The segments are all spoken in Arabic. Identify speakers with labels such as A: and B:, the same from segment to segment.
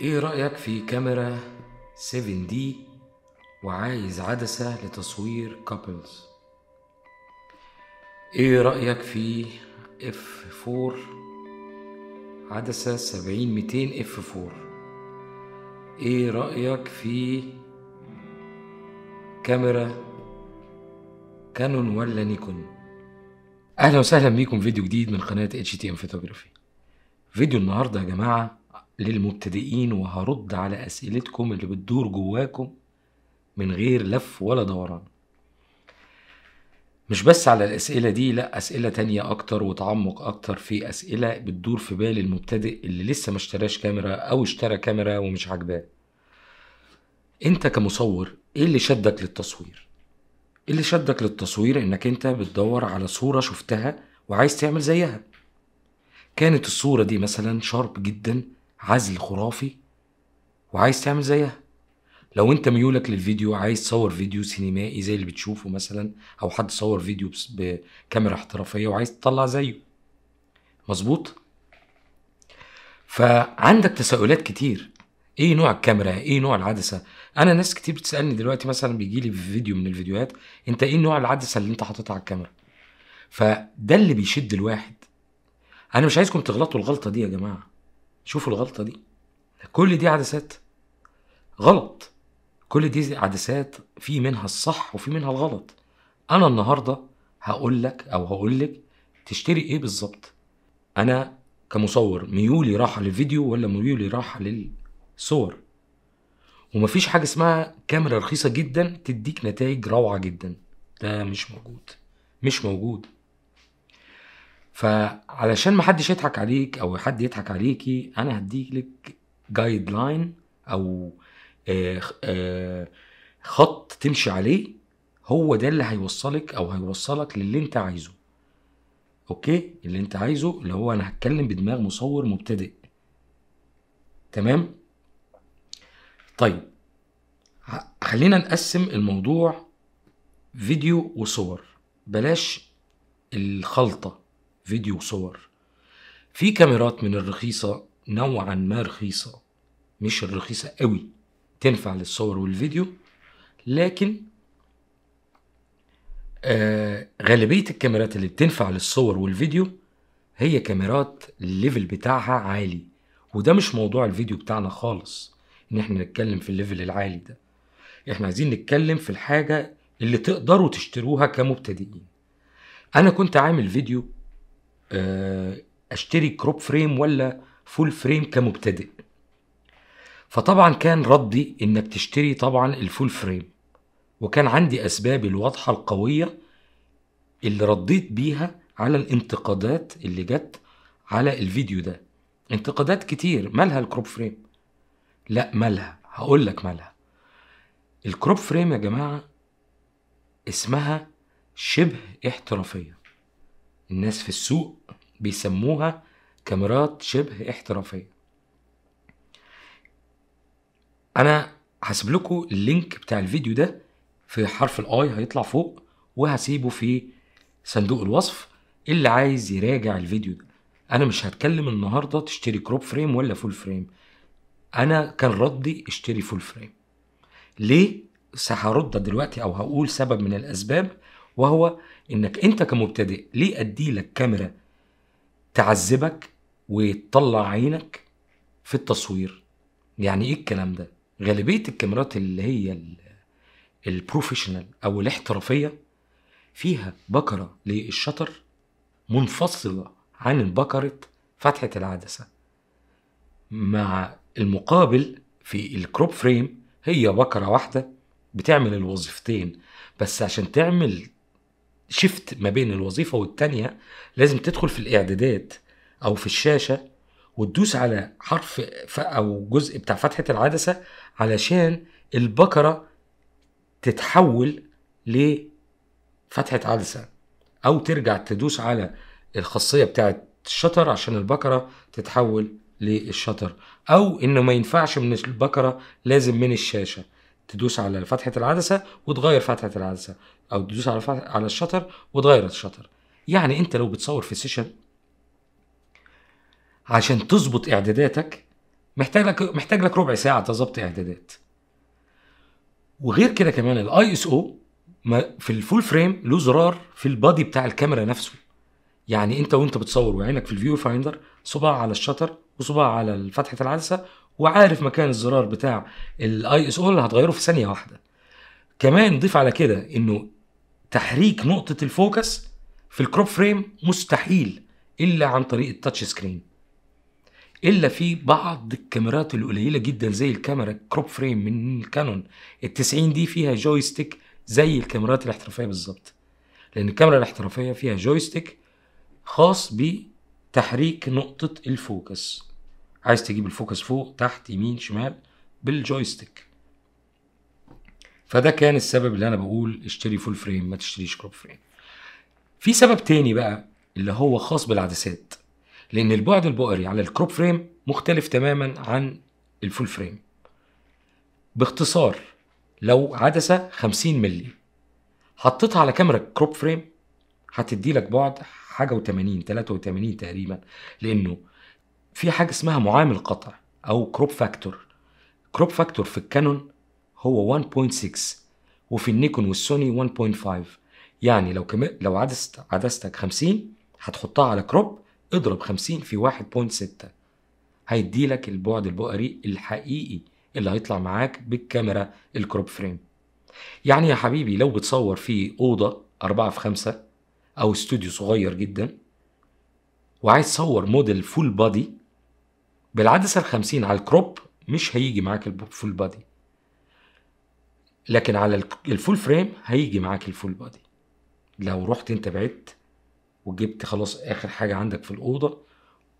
A: ايه رأيك في كاميرا 7 دي وعايز عدسة لتصوير كابلز ايه رأيك في اف 4 عدسة 70 200 اف 4 ايه رأيك في كاميرا كانون ولا نيكون اهلا وسهلا بيكم فيديو جديد من قناة اتش تي ام فوتوغرافي فيديو النهارده يا جماعه للمبتدئين وهرد على أسئلتكم اللي بتدور جواكم من غير لف ولا دوران مش بس على الأسئلة دي لأ أسئلة تانية أكتر وتعمق أكتر في أسئلة بتدور في بال المبتدئ اللي لسه ما اشتراش كاميرا أو اشترى كاميرا ومش عاجباه أنت كمصور إيه اللي شدك للتصوير؟ إيه اللي شدك للتصوير إنك أنت بتدور على صورة شفتها وعايز تعمل زيها كانت الصورة دي مثلا شارب جدا عزل خرافي وعايز تعمل زيها لو انت ميولك للفيديو عايز تصور فيديو سينمائي زي اللي بتشوفه مثلا او حد صور فيديو بكاميرا احترافيه وعايز تطلع زيه مظبوط فعندك تساؤلات كتير ايه نوع الكاميرا ايه نوع العدسه انا ناس كتير بتسالني دلوقتي مثلا بيجي لي فيديو من الفيديوهات انت ايه نوع العدسه اللي انت حاططها على الكاميرا فده اللي بيشد الواحد انا مش عايزكم تغلطوا الغلطه دي يا جماعه شوفوا الغلطه دي كل دي عدسات غلط كل دي عدسات في منها الصح وفي منها الغلط انا النهارده هقول لك او هقول لك تشتري ايه بالظبط انا كمصور ميولي راحه للفيديو ولا ميولي راحه للصور ومفيش حاجه اسمها كاميرا رخيصه جدا تديك نتائج روعه جدا ده مش موجود مش موجود فعلشان ما حدش يضحك عليك او حد يضحك عليكي انا هديلك جايد لاين او آه، آه، خط تمشي عليه هو ده اللي هيوصلك او هيوصلك للي انت عايزه اوكي اللي انت عايزه اللي هو انا هتكلم بدماغ مصور مبتدئ تمام طيب خلينا نقسم الموضوع فيديو وصور بلاش الخلطه فيديو وصور في كاميرات من الرخيصة نوعا ما رخيصة مش الرخيصة قوي تنفع للصور والفيديو لكن آه غالبية الكاميرات اللي بتنفع للصور والفيديو هي كاميرات الليفل بتاعها عالي وده مش موضوع الفيديو بتاعنا خالص ان احنا نتكلم في الليفل العالي ده احنا عايزين نتكلم في الحاجة اللي تقدروا تشتروها كمبتدئين انا كنت عامل فيديو آه، اشتري كروب فريم ولا فول فريم كمبتدئ فطبعا كان ردي انك تشتري طبعا الفول فريم وكان عندي اسباب الواضحه القويه اللي رديت بيها على الانتقادات اللي جت على الفيديو ده انتقادات كتير مالها الكروب فريم لا مالها هقول لك مالها الكروب فريم يا جماعه اسمها شبه احترافيه الناس في السوق بيسموها كاميرات شبه احترافية أنا هسيب لكم اللينك بتاع الفيديو ده في حرف الاي هيطلع فوق وهسيبه في صندوق الوصف اللي عايز يراجع الفيديو ده انا مش هتكلم النهارده تشتري كروب فريم ولا فول فريم انا كان ردي اشتري فول فريم ليه هرد دلوقتي او هقول سبب من الاسباب وهو انك انت كمبتدئ ليه ادي لك كاميرا تعذبك وتطلع عينك في التصوير يعني ايه الكلام ده غالبيه الكاميرات اللي هي البروفيشنال او الاحترافيه فيها بكره للشطر منفصله عن بكره فتحه العدسه مع المقابل في الكروب فريم هي بكره واحده بتعمل الوظيفتين بس عشان تعمل شفت ما بين الوظيفة والتانية لازم تدخل في الإعدادات أو في الشاشة وتدوس على حرف أو جزء بتاع فتحة العدسة علشان البكرة تتحول لفتحة عدسة أو ترجع تدوس على الخاصية بتاعة الشطر عشان البكرة تتحول للشطر أو إنه ما ينفعش من البكرة لازم من الشاشة تدوس على فتحه العدسه وتغير فتحه العدسه او تدوس على على الشطر وتغير الشطر يعني انت لو بتصور في سيشن عشان تظبط اعداداتك محتاج لك محتاج لك ربع ساعه تظبط اعدادات وغير كده كمان الاي اس او في الفول فريم له زرار في البادي بتاع الكاميرا نفسه يعني انت وانت بتصور وعينك في الفيو فايندر صباع على الشطر وصباع على فتحه العدسه وعارف مكان الزرار بتاع الاي اس او اللي هتغيره في ثانيه واحده كمان ضيف على كده انه تحريك نقطه الفوكس في الكروب فريم مستحيل الا عن طريق التاتش سكرين الا في بعض الكاميرات القليله جدا زي الكاميرا كروب فريم من كانون ال 90 دي فيها جويستيك زي الكاميرات الاحترافيه بالظبط لان الكاميرا الاحترافيه فيها جويستيك خاص بتحريك نقطه الفوكس عايز تجيب الفوكس فوق تحت يمين شمال بالجويستيك فده كان السبب اللي انا بقول اشتري فول فريم ما تشتريش كروب فريم في سبب تاني بقى اللي هو خاص بالعدسات لان البعد البؤري على الكروب فريم مختلف تماما عن الفول فريم باختصار لو عدسة 50 ملي حطيتها على كاميرا كروب فريم هتدي لك بعد حاجة و80 83 تقريبا لأنه في حاجة اسمها معامل قطع أو كروب فاكتور كروب فاكتور في الكانون هو 1.6 وفي النيكون والسوني 1.5 يعني لو كم... لو عدست عدستك 50 هتحطها على كروب اضرب 50 في 1.6 هيديلك البعد البؤري الحقيقي اللي هيطلع معاك بالكاميرا الكروب فريم يعني يا حبيبي لو بتصور في أوضة 4 في 5 أو استوديو صغير جدا وعايز تصور موديل فول بادي بالعدسة ال 50 على الكروب مش هيجي معاك الفول بادي لكن على الفول فريم هيجي معاك الفول بادي لو رحت انت بعدت وجبت خلاص اخر حاجة عندك في الأوضة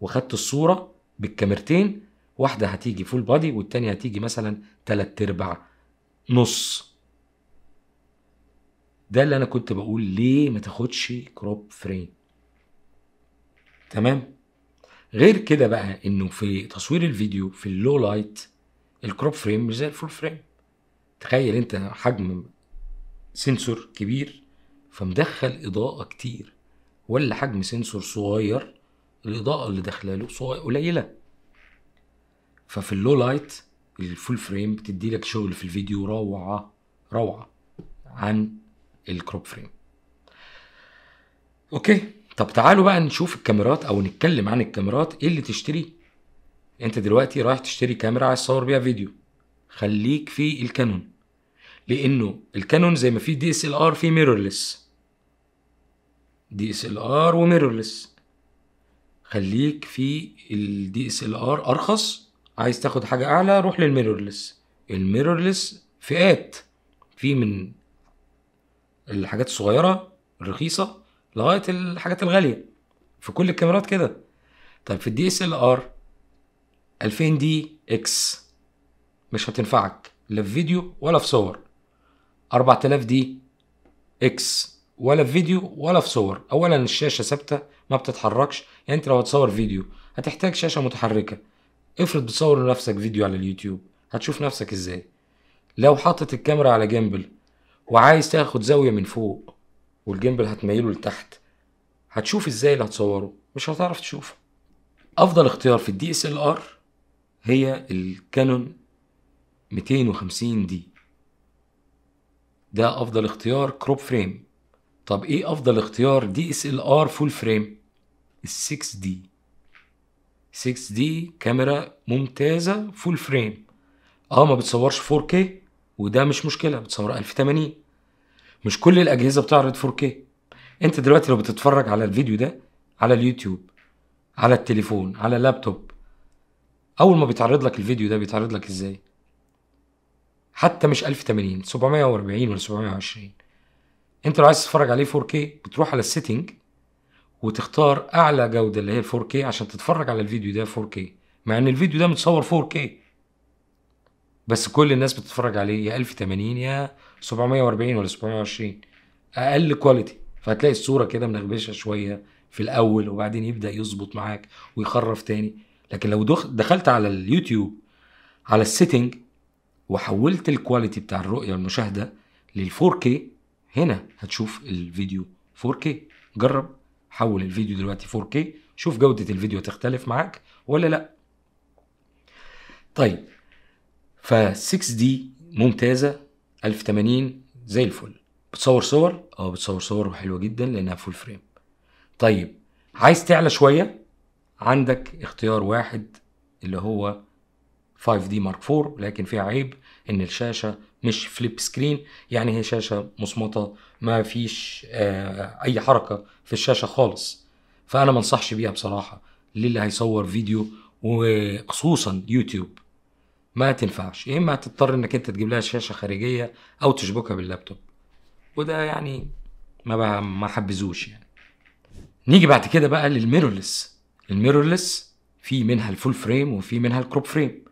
A: وخدت الصورة بالكاميرتين واحدة هتيجي فول بادي والتانية هتيجي مثلا تلات ارباع نص ده اللي انا كنت بقول ليه ما تاخدش كروب فريم تمام غير كده بقى انه في تصوير الفيديو في اللو لايت الكروب فريم مش زي الفول فريم تخيل انت حجم سنسور كبير فمدخل اضاءه كتير ولا حجم سنسور صغير الاضاءه اللي داخله له قليله ففي اللو لايت الفول فريم بتدي لك شغل في الفيديو روعه روعه عن الكروب فريم اوكي طب تعالوا بقى نشوف الكاميرات او نتكلم عن الكاميرات ايه اللي تشتريه انت دلوقتي رايح تشتري كاميرا عايز تصور بيها فيديو خليك في الكانون لانه الكانون زي ما في دي اس ال ار في ميرورلس دي اس ال ار وميرورلس خليك في الدي اس ال ار ارخص عايز تاخد حاجه اعلى روح للميرورلس الميرورلس فئات في من الحاجات الصغيره الرخيصه لغايه الحاجات الغاليه في كل الكاميرات كده طيب في الدي اس ال ار 2000 دي اكس مش هتنفعك لا في فيديو ولا في صور 4000 دي اكس ولا في فيديو ولا في صور اولا الشاشه ثابته ما بتتحركش يعني انت لو هتصور فيديو هتحتاج شاشه متحركه افرض بتصور لنفسك فيديو على اليوتيوب هتشوف نفسك ازاي لو حاطط الكاميرا على جنبل وعايز تاخد زاويه من فوق والجيمبل هتميله لتحت هتشوف ازاي اللي هتصوره مش هتعرف تشوفه افضل اختيار في الدي اس ال ار هي الكانون 250 دي ده افضل اختيار كروب فريم طب ايه افضل اختيار دي اس ال ار فول فريم ال 6 دي 6 دي كاميرا ممتازه فول فريم اه ما بتصورش 4K وده مش مشكله بتصور 1080 مش كل الاجهزه بتعرض 4K انت دلوقتي لو بتتفرج على الفيديو ده على اليوتيوب على التليفون على اللابتوب اول ما بيتعرض لك الفيديو ده بيتعرض لك ازاي حتى مش 1080 740 ولا 720 انت لو عايز تتفرج عليه 4K بتروح على السيتنج وتختار اعلى جوده اللي هي 4K عشان تتفرج على الفيديو ده 4K مع ان الفيديو ده متصور 4K بس كل الناس بتتفرج عليه يا 1080 يا 740 ولا 720 اقل كواليتي فهتلاقي الصوره كده منغبشه شويه في الاول وبعدين يبدا يظبط معاك ويخرف تاني لكن لو دخلت على اليوتيوب على السيتنج وحولت الكواليتي بتاع الرؤيه والمشاهده لل 4K هنا هتشوف الفيديو 4K جرب حول الفيديو دلوقتي 4K شوف جوده الفيديو هتختلف معاك ولا لا طيب ف 6 دي ممتازه 1080 زي الفل بتصور صور اه بتصور صور حلوه جدا لانها فول فريم طيب عايز تعلى شويه عندك اختيار واحد اللي هو 5 دي مارك 4 لكن فيها عيب ان الشاشه مش فليب سكرين يعني هي شاشه مصمطه ما فيش آه اي حركه في الشاشه خالص فانا ما انصحش بيها بصراحه للي هيصور فيديو وخصوصا يوتيوب ما تنفعش يا اما هتضطر انك انت تجيب لها شاشه خارجيه او تشبكها باللابتوب وده يعني ما بقى ما حبزوش يعني نيجي بعد كده بقى للميرورلس الميرورلس في منها الفول فريم وفي منها الكروب فريم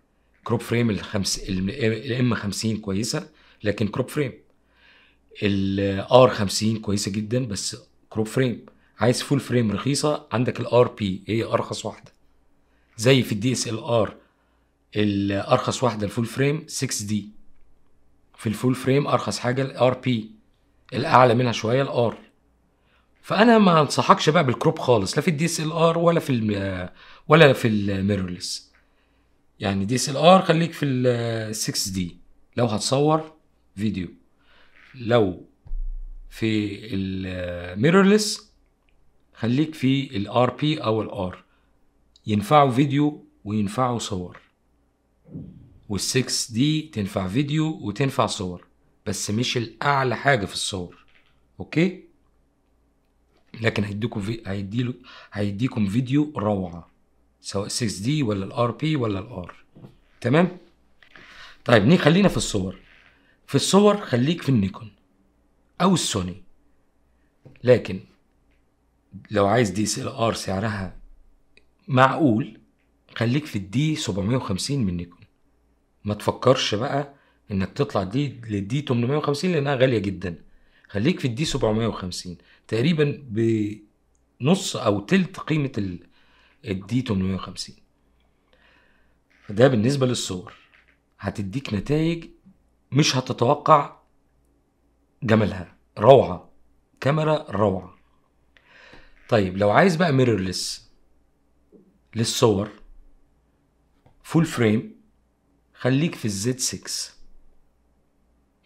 A: كروب فريم الخمس الام 50 كويسه لكن كروب فريم الار 50 كويسه جدا بس كروب فريم عايز فول فريم رخيصه عندك الار بي هي ارخص واحده زي في الدي اس ال ار الارخص واحده الفول فريم 6 دي في الفول فريم ارخص حاجه الار بي الاعلى منها شويه الار فانا ما انصحكش بقى بالكروب خالص لا في الدي اس ال ار ولا في ولا في الميرورلس يعني دي اس ال ار خليك في ال 6 دي لو هتصور فيديو لو في الميرورلس خليك في الار بي او الار ينفعوا فيديو وينفعوا صور وال6 دي تنفع فيديو وتنفع صور بس مش الاعلى حاجه في الصور اوكي لكن هيديكم في... هيديله هيديكم فيديو روعه سواء 6 دي ولا الار بي ولا الار تمام طيب نيجي خلينا في الصور في الصور خليك في النيكون او السوني لكن لو عايز دي اس ال ار سعرها معقول خليك في الدي 750 من نيكون ما تفكرش بقى انك تطلع دي للدي 850 لانها غاليه جدا خليك في الدي 750 تقريبا بنص او تلت قيمه الدي 850 فده بالنسبه للصور هتديك نتائج مش هتتوقع جمالها روعه كاميرا روعه طيب لو عايز بقى ميرورلس للصور فول فريم خليك في الزد 6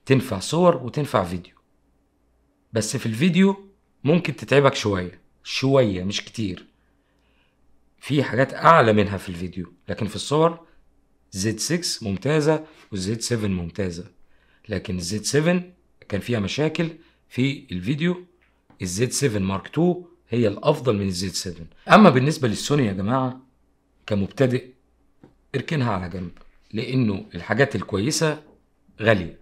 A: تنفع صور وتنفع فيديو بس في الفيديو ممكن تتعبك شوية شوية مش كتير في حاجات أعلى منها في الفيديو لكن في الصور زد 6 ممتازة والزد 7 ممتازة لكن الزد 7 كان فيها مشاكل في الفيديو الزد 7 مارك 2 هي الأفضل من الزد 7 أما بالنسبة للسوني يا جماعة كمبتدئ اركنها على جنب لانه الحاجات الكويسه غاليه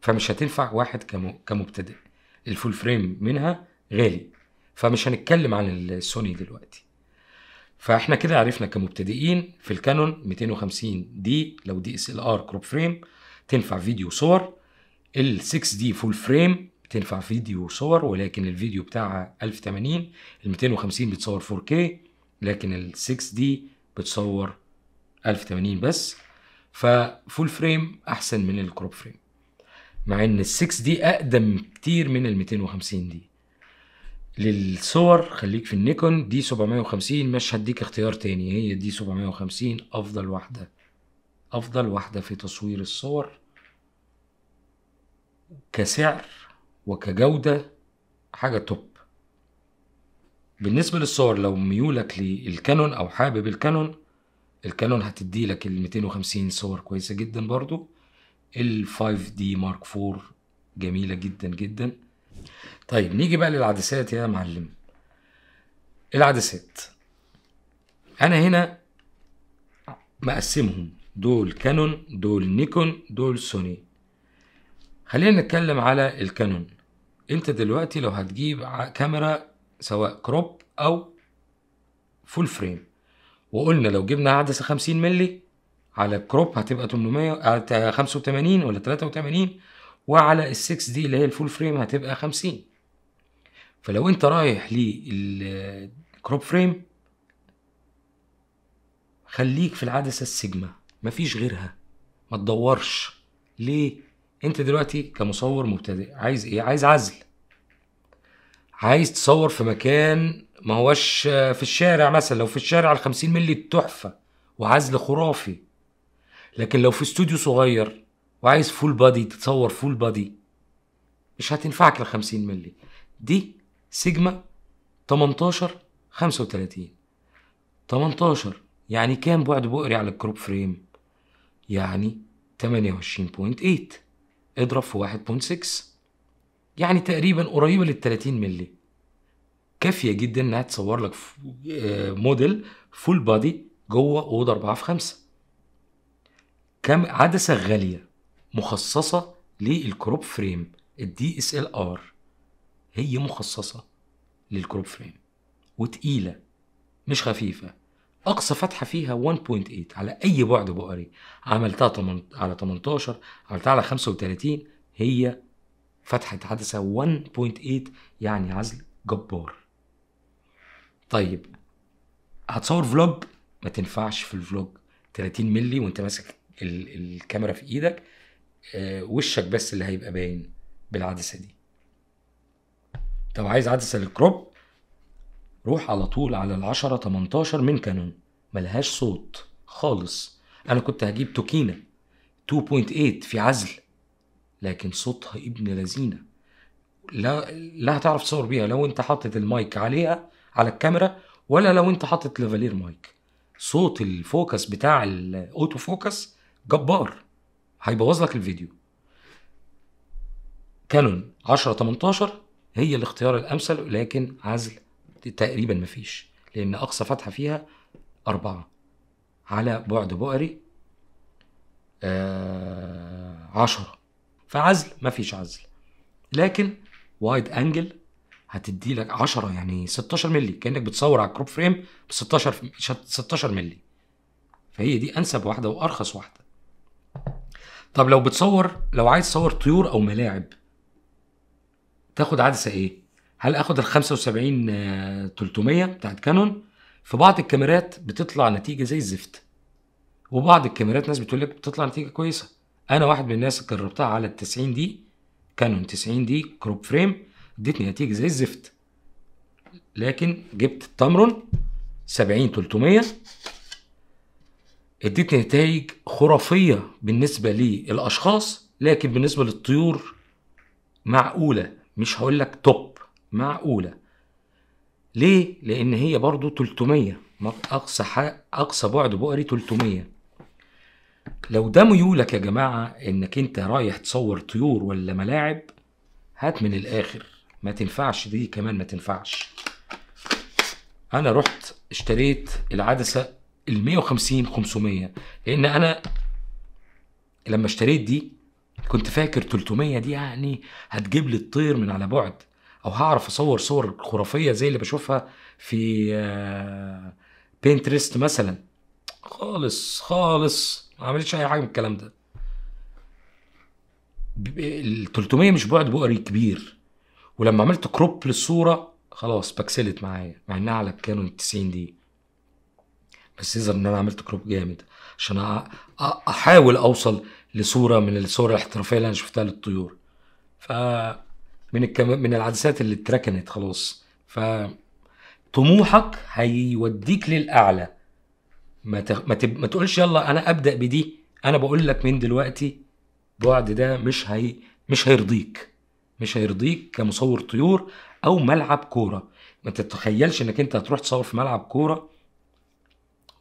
A: فمش هتنفع واحد كمبتدئ الفول فريم منها غالي فمش هنتكلم عن السوني دلوقتي فاحنا كده عرفنا كمبتدئين في الكانون 250 دي لو دي اس ال ار كروب فريم تنفع فيديو صور ال 6 دي فول فريم تنفع فيديو صور ولكن الفيديو بتاعها 1080 ال 250 بتصور 4K لكن ال 6 دي بتصور 1080 بس ففول فريم احسن من الكروب فريم مع ان ال 6 دي اقدم كتير من ال 250 دي للصور خليك في النيكون دي 750 مش هديك اختيار تاني هي دي 750 افضل واحده افضل واحده في تصوير الصور كسعر وكجوده حاجه توب بالنسبه للصور لو ميولك للكانون او حابب الكانون الكانون هتدي لك ال 250 صور كويسه جدا برضو ال 5 دي مارك 4 جميله جدا جدا طيب نيجي بقى للعدسات يا معلم العدسات انا هنا مقسمهم دول كانون دول نيكون دول سوني خلينا نتكلم على الكانون انت دلوقتي لو هتجيب كاميرا سواء كروب او فول فريم وقلنا لو جبنا عدسه 50 مللي على الكروب هتبقى 800 85 ولا 83 وعلى ال 6 دي اللي هي الفول فريم هتبقى 50 فلو انت رايح للكروب فريم خليك في العدسه السيجما مفيش غيرها ما تدورش ليه انت دلوقتي كمصور مبتدئ عايز ايه عايز عزل عايز تصور في مكان ما هوش في الشارع مثلا لو في الشارع ال 50 مللي تحفه وعزل خرافي لكن لو في استوديو صغير وعايز فول بادي تتصور فول بادي مش هتنفعك ال 50 مللي دي سيجما 18 35 18 يعني كام بعد بؤري على الكروب فريم يعني 28.8 اضرب في 1.6 يعني تقريبا قريبه لل 30 مللي كافيه جدا انها تصور لك آه، موديل فول بادي جوه اوضه 4 في 5 كم عدسه غاليه مخصصه للكروب فريم الدي اس ال ار هي مخصصه للكروب فريم وتقيله مش خفيفه اقصى فتحه فيها 1.8 على اي بعد بؤري عملتها على 18 عملتها على 35 هي فتحت عدسة 1.8 يعني عزل جبار طيب هتصور فلوج ما تنفعش في الفلوج 30 ملي وانت ماسك الكاميرا في ايدك آه، وشك بس اللي هيبقى باين بالعدسه دي طب عايز عدسه للكروب روح على طول على ال 10 18 من كانون ملهاش صوت خالص انا كنت هجيب توكينا 2.8 في عزل لكن صوتها ابن لذينه لا لا هتعرف تصور بيها لو انت حاطط المايك عليها على الكاميرا ولا لو انت حاطط لافالير مايك صوت الفوكس بتاع الاوتو فوكس جبار هيبوظ لك الفيديو كانون 10 18 هي الاختيار الامثل لكن عزل تقريبا مفيش لان اقصى فتحه فيها أربعة على بعد بؤري آه عشرة فعزل مفيش عزل لكن وايد انجل هتدي لك 10 يعني 16 مللي كانك بتصور على الكروب فريم ب 16 16 مللي فهي دي انسب واحده وارخص واحده طب لو بتصور لو عايز تصور طيور او ملاعب تاخد عدسه ايه هل اخد ال 75 300 آه، بتاعت كانون في بعض الكاميرات بتطلع نتيجه زي الزفت وبعض الكاميرات ناس بتقول لك بتطلع نتيجه كويسه انا واحد من الناس جربتها على ال 90 دي كانون 90 دي كروب فريم ادتني نتيجه زي الزفت لكن جبت التمرن 70 300 اديتني نتائج خرافيه بالنسبه للاشخاص لكن بالنسبه للطيور معقوله مش هقول لك توب معقوله ليه لان هي برضو 300 اقصى اقصى بعد بؤري 300 لو ده ميولك يا جماعه انك انت رايح تصور طيور ولا ملاعب هات من الاخر ما تنفعش دي كمان ما تنفعش انا رحت اشتريت العدسه ال 150 500 لان انا لما اشتريت دي كنت فاكر 300 دي يعني هتجيب لي الطير من على بعد او هعرف اصور صور خرافيه زي اللي بشوفها في بينترست آه، مثلا خالص خالص ما عملتش اي حاجه من الكلام ده ال 300 مش بعد بؤري كبير ولما عملت كروب للصوره خلاص بكسلت معايا مع انها على الكانون 90 دي بس يظهر ان انا عملت كروب جامد عشان احاول اوصل لصوره من الصور الاحترافيه اللي انا شفتها للطيور ف من الكم... من العدسات اللي اتركنت خلاص ف طموحك هيوديك للاعلى ما تغ... ما, تب... ما تقولش يلا انا ابدا بدي انا بقول لك من دلوقتي بعد ده مش هي... مش هيرضيك مش هيرضيك كمصور طيور او ملعب كوره ما تتخيلش انك انت هتروح تصور في ملعب كوره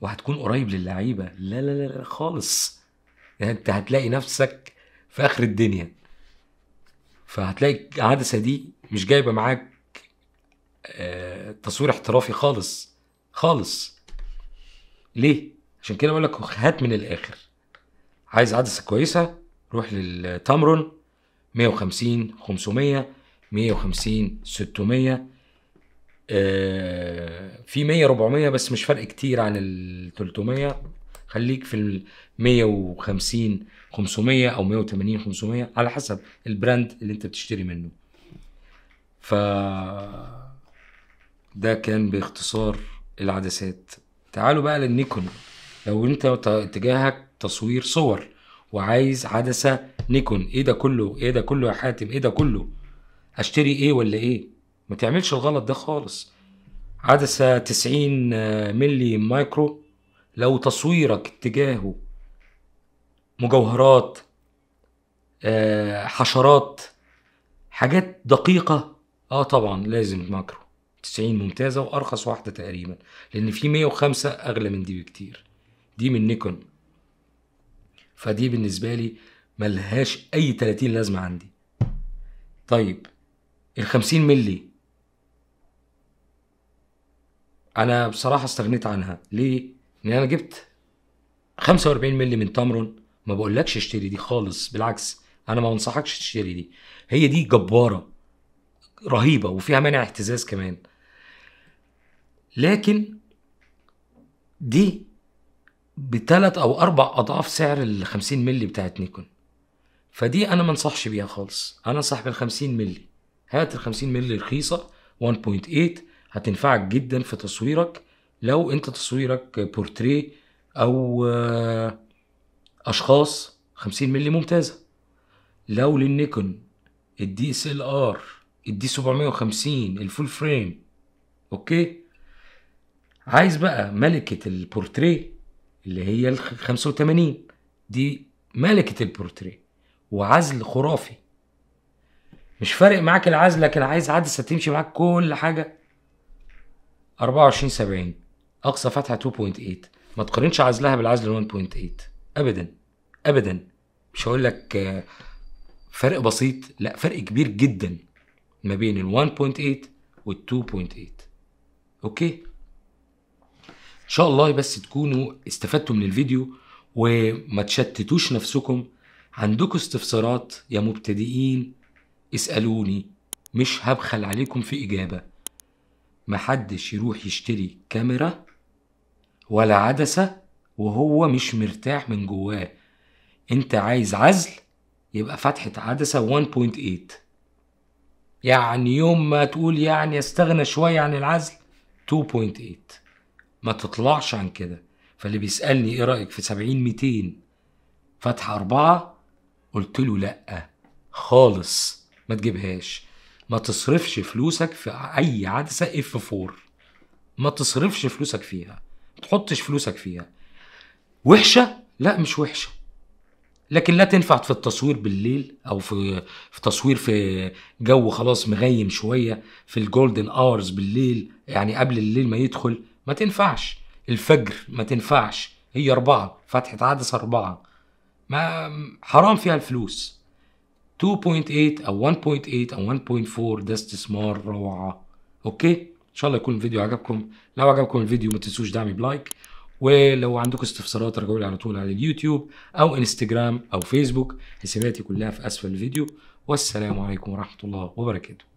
A: وهتكون قريب للعيبه لا لا لا, لا خالص يعني انت هتلاقي نفسك في اخر الدنيا فهتلاقي العدسه دي مش جايبه معاك آه، تصوير احترافي خالص خالص ليه؟ عشان كده بقول لك هات من الاخر عايز عدسه كويسه روح للتمرن 150 500 150 600 في 100 400 بس مش فرق كتير عن ال 300 خليك في ال 150 500 او 180 500 على حسب البراند اللي انت بتشتري منه ف ده كان باختصار العدسات تعالوا بقى للنيكون لو انت اتجاهك تصوير صور وعايز عدسه نيكون ايه ده كله ايه ده كله يا حاتم ايه ده كله اشتري ايه ولا ايه ما تعملش الغلط ده خالص عدسه 90 ملي مايكرو لو تصويرك اتجاهه مجوهرات آه، حشرات حاجات دقيقه اه طبعا لازم ماكرو 90 ممتازه وارخص واحده تقريبا لان في 105 اغلى من دي بكتير دي من نيكون فدي بالنسبه لي ملهاش اي 30 لازمه عندي طيب ال 50 ملي انا بصراحه استغنيت عنها ليه لان انا جبت 45 ملي من تمرن ما بقولكش اشتري دي خالص بالعكس انا ما بنصحكش تشتري دي هي دي جباره رهيبه وفيها مانع اهتزاز كمان لكن دي بتلات او اربع اضعاف سعر ال 50 مللي بتاعت نيكون فدي انا ما انصحش بيها خالص انا انصح بال 50 مللي هات ال 50 مللي رخيصه 1.8 هتنفعك جدا في تصويرك لو انت تصويرك بورتريه او آه، اشخاص 50 مللي ممتازه لو للنيكون الدي اس ال ار الدي 750 الفول فريم اوكي عايز بقى ملكه البورتريه اللي هي ال 85 دي ملكه البورتريه وعزل خرافي مش فارق معاك العزل لكن عايز عدسه تمشي معاك كل حاجه 24 70 اقصى فتحه 2.8 ما تقارنش عزلها بالعزل 1.8 ابدا ابدا مش هقول لك آه، فرق بسيط لا فرق كبير جدا ما بين ال 1.8 وال 2.8 اوكي ان شاء الله بس تكونوا استفدتوا من الفيديو وما تشتتوش نفسكم عندكم استفسارات يا مبتدئين اسألوني مش هبخل عليكم في إجابة محدش يروح يشتري كاميرا ولا عدسة وهو مش مرتاح من جواه انت عايز عزل يبقى فتحة عدسة 1.8 يعني يوم ما تقول يعني استغنى شوية عن العزل 2.8 ما تطلعش عن كده فاللي بيسالني ايه رايك في 70 200 فتح أربعة قلت له لأ خالص ما تجيبهاش ما تصرفش فلوسك في أي عدسة اف 4 ما تصرفش فلوسك فيها ما تحطش فلوسك فيها وحشة؟ لا مش وحشة لكن لا تنفع في التصوير بالليل او في في تصوير في جو خلاص مغيم شويه في الجولدن اورز بالليل يعني قبل الليل ما يدخل ما تنفعش الفجر ما تنفعش هي أربعة فتحة عدس أربعة ما حرام فيها الفلوس 2.8 أو 1.8 أو 1.4 ده استثمار روعة أوكي إن شاء الله يكون الفيديو عجبكم لو عجبكم الفيديو ما تنسوش دعمي بلايك ولو عندكم استفسارات رجعوا لي على طول على اليوتيوب او انستجرام او فيسبوك حساباتي كلها في اسفل الفيديو والسلام عليكم ورحمه الله وبركاته